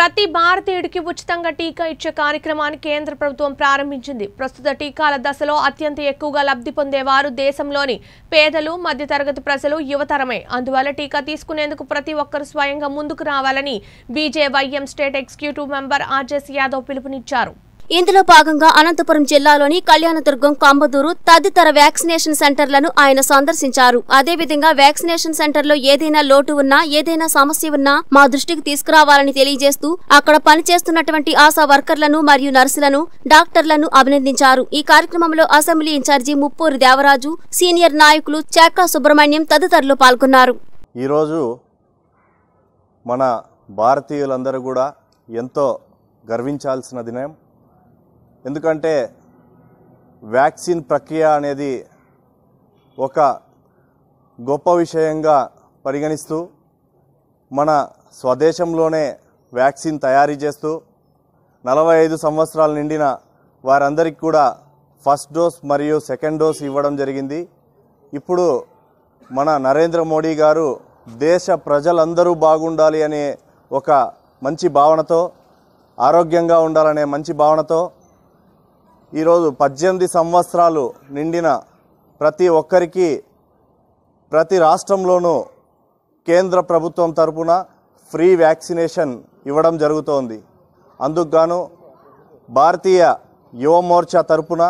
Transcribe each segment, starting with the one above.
ప్రతి భారతీయుడికి ఉచితంగా టీకా ఇచ్చే కార్యక్రమాన్ని కేంద్ర ప్రభుత్వం ప్రారంభించింది ప్రస్తుత టీకాల దశలో అత్యంత ఎక్కువగా లబ్ధి పొందేవారు దేశంలోని పేదలు మధ్యతరగతి ప్రజలు యువతరమే అందువల్ల టీకా తీసుకునేందుకు ప్రతి ఒక్కరు స్వయంగా ముందుకు రావాలని BJYM state executive member RJC Yadav పిలుపునిచ్చారు ఇందులో భాగంగా అనంతపురం జిల్లాలోని కళ్యాణదుర్గం కంబదూరు తదితర వ్యాక్సినేషన్ సెంటర్లను ఆయన సందర్శించారు అదేవిధంగా వ్యాక్సినేషన్ సెంటర్లో ఏదైనా లోటు ఉన్నా ఏదైనా సమస్య ఉన్నా మా దృష్టికి తీసుకురావాలని తెలియజేస్తూ అక్కడ పనిచేస్తున్నటువంటి ఆశా వర్కర్లను మరియు నర్సులను డాక్టర్లను అభినందించారు ఈ కార్యక్రమంలో assembly incharge Muppuru Devaraju senior నాయకులు చాకా సుబ్రహ్మణ్యం తదితరులు పాల్గొన్నారు ఈరోజు మన భారతీయులందరూ కూడా ఎంతో గర్వించాల్సిన దినం ఎందుకంటే వ్యాక్సిన్ ప్రక్రియ అనేది ఒక గొప్ప విషయంగా పరిగణిస్తూ మన స్వదేశంలోనే వ్యాక్సిన్ తయారీ చేస్తూ నలభై ఐదు సంవత్సరాలు నిండిన వారందరికీ కూడా ఫస్ట్ డోస్ మరియు సెకండ్ డోస్ ఇవ్వడం జరిగింది ఇప్పుడు మన నరేంద్ర మోడీ గారు దేశ ప్రజలందరూ బాగుండాలి అనే ఒక మంచి భావనతో ఆరోగ్యంగా ఉండాలనే మంచి భావనతో ఈరోజు పద్దెనిమిది సంవత్సరాలు నిండిన ప్రతి ఒక్కరికి ప్రతి రాష్ట్రంలోనూ కేంద్ర ప్రభుత్వం తరపున ఫ్రీ వ్యాక్సినేషన్ ఇవ్వడం జరుగుతోంది అందుకుగాను భారతీయ యువ మోర్చా తరపున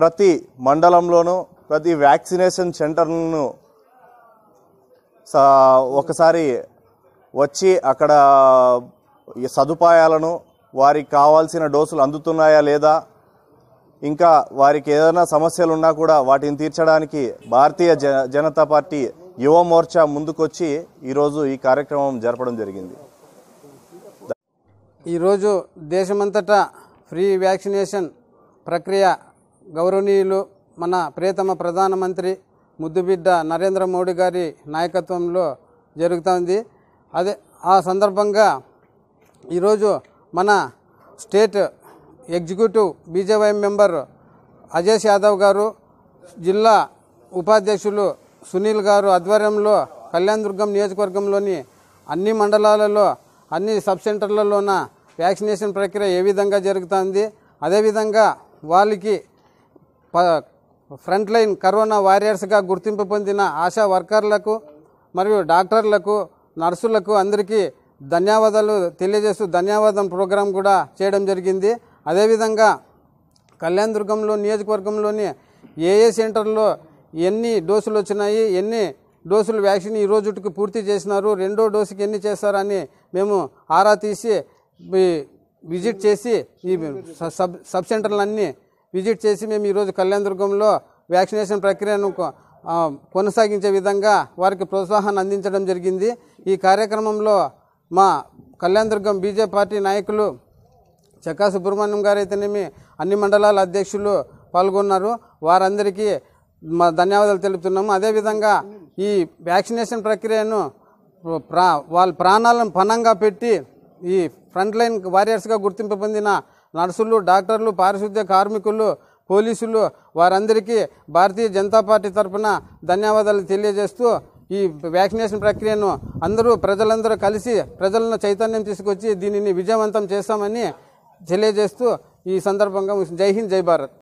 ప్రతి మండలంలోనూ ప్రతి వ్యాక్సినేషన్ సెంటర్ను ఒకసారి వచ్చి అక్కడ సదుపాయాలను వారికి కావాల్సిన డోసులు అందుతున్నాయా లేదా ఇంకా వారికి ఏదైనా సమస్యలు ఉన్నా కూడా వాటిని తీర్చడానికి భారతీయ జనతా పార్టీ యువ మోర్చా ముందుకొచ్చి ఈరోజు ఈ కార్యక్రమం జరపడం జరిగింది ఈరోజు దేశమంతటా ఫ్రీ వ్యాక్సినేషన్ ప్రక్రియ గౌరవనీయులు మన ప్రియతమ ప్రధానమంత్రి ముద్దుబిడ్డ నరేంద్ర మోడీ గారి నాయకత్వంలో జరుగుతుంది అదే ఆ సందర్భంగా ఈరోజు మన state executive BJY member Ajesh Yadav గారు జిల్లా ఉపాధ్యక్షులు సునీల్ గారు ఆధ్వర్యంలో దుర్గం నియోజకవర్గంలోని అన్ని మండలాలలో అన్ని సబ్ సెంటర్లలోన వ్యాక్సినేషన్ ప్రక్రియ ఏ విధంగా జరుగుతుంది అదేవిధంగా వాళ్ళకి ఫ్రంట్ లైన్ కరోనా వారియర్స్గా గుర్తింపు పొందిన ఆశా వర్కర్లకు మరియు డాక్టర్లకు నర్సులకు అందరికీ ధన్యవాదాలు తెలియజేస్తూ ధన్యవాదం ప్రోగ్రాం కూడా చేయడం జరిగింది అదేవిధంగా కళ్యాణ్ దుర్గంలో నియోజకవర్గంలోని ఏ ఏ సెంటర్లో ఎన్ని డోసులు వచ్చినాయి ఎన్ని డోసులు వ్యాక్సిన్ ఈ రోజుకి పూర్తి చేసినారు రెండో డోసుకి ఎన్ని చేస్తారని మేము ఆరా తీసి విజిట్ చేసి ఈ సబ్ సబ్ సెంటర్లన్నీ విజిట్ చేసి మేము ఈరోజు కళ్యాణదుర్గంలో దుర్గంలో వ్యాక్సినేషన్ ప్రక్రియను కొనసాగించే విధంగా వారికి ప్రోత్సాహాన్ని అందించడం జరిగింది ఈ కార్యక్రమంలో మా కళ్యాణదుర్గం బీజేపీ పార్టీ నాయకులు చక్కా సుబ్రహ్మణ్యం గారు అయితేనేమి అన్ని మండలాల అధ్యక్షులు పాల్గొన్నారు వారందరికీ మా ధన్యవాదాలు తెలుపుతున్నాము అదేవిధంగా ఈ వ్యాక్సినేషన్ ప్రక్రియను ప్రా వాళ్ళ ప్రాణాలను పణంగా పెట్టి ఈ ఫ్రంట్ లైన్ వారియర్స్గా గుర్తింపు పొందిన నర్సులు డాక్టర్లు పారిశుద్ధ్య కార్మికులు పోలీసులు వారందరికీ భారతీయ జనతా పార్టీ తరఫున ధన్యవాదాలు తెలియజేస్తూ ఈ వ్యాక్సినేషన్ ప్రక్రియను అందరూ ప్రజలందరూ కలిసి ప్రజలను చైతన్యం తీసుకొచ్చి దీనిని విజయవంతం చేస్తామని తెలియజేస్తూ ఈ సందర్భంగా జై హింద్ జై భారత్